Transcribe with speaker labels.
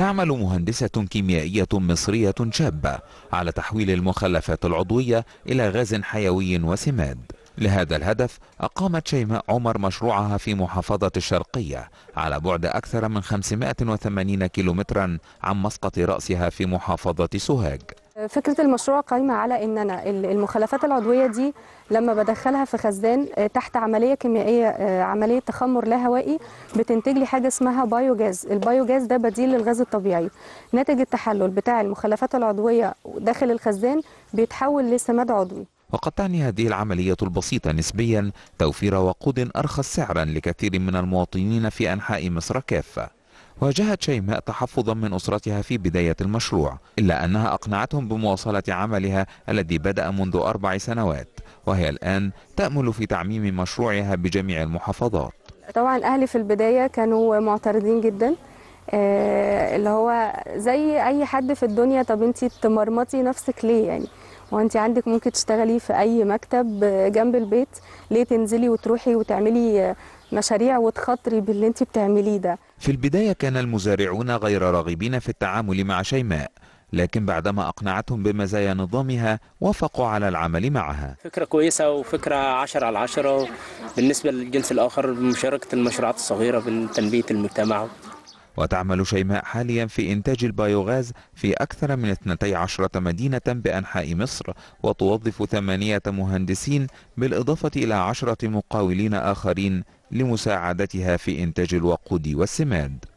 Speaker 1: تعمل مهندسة كيميائية مصرية شابة على تحويل المخلفات العضوية إلى غاز حيوي وسماد لهذا الهدف أقامت شيماء عمر مشروعها في محافظة الشرقية على بعد أكثر من 580 كيلومترا عن مسقط رأسها في محافظة سوهاج
Speaker 2: فكرة المشروع قايمة على أن أنا المخلفات العضوية دي لما بدخلها في خزان آه، تحت عملية كيميائية آه، عملية تخمر لا هوائي بتنتج لي حاجة اسمها بايوجاز البايوجاز ده بديل للغاز الطبيعي ناتج التحلل بتاع المخلفات العضوية داخل الخزان بيتحول لسماد عضوي
Speaker 1: وقد تعني هذه العملية البسيطة نسبيا توفير وقود أرخص سعرا لكثير من المواطنين في أنحاء مصر كافة واجهت شيماء تحفظا من أسرتها في بداية المشروع إلا أنها أقنعتهم بمواصلة عملها الذي بدأ منذ أربع سنوات وهي الآن تأمل في تعميم مشروعها بجميع المحافظات
Speaker 2: طبعا أهلي في البداية كانوا معترضين جدا آه، اللي هو زي أي حد في الدنيا طب أنت تمرمطي نفسك ليه يعني وانت عندك ممكن تشتغلي في اي مكتب آه، جنب البيت ليه تنزلي وتروحي وتعملي آه، مشاريع وتخاطري باللي انت بتعمليه ده
Speaker 1: في البداية كان المزارعون غير راغبين في التعامل مع شيماء لكن بعدما أقنعتهم بمزايا نظامها وافقوا على العمل معها
Speaker 3: فكرة كويسة وفكرة عشر على عشرة بالنسبة للجنس الآخر بمشاركة المشروعات الصغيرة بتنمية المجتمع
Speaker 1: وتعمل شيماء حاليا في إنتاج البيوغاز في أكثر من 12 مدينة بأنحاء مصر وتوظف ثمانية مهندسين بالإضافة إلى عشرة مقاولين آخرين لمساعدتها في إنتاج الوقود والسماد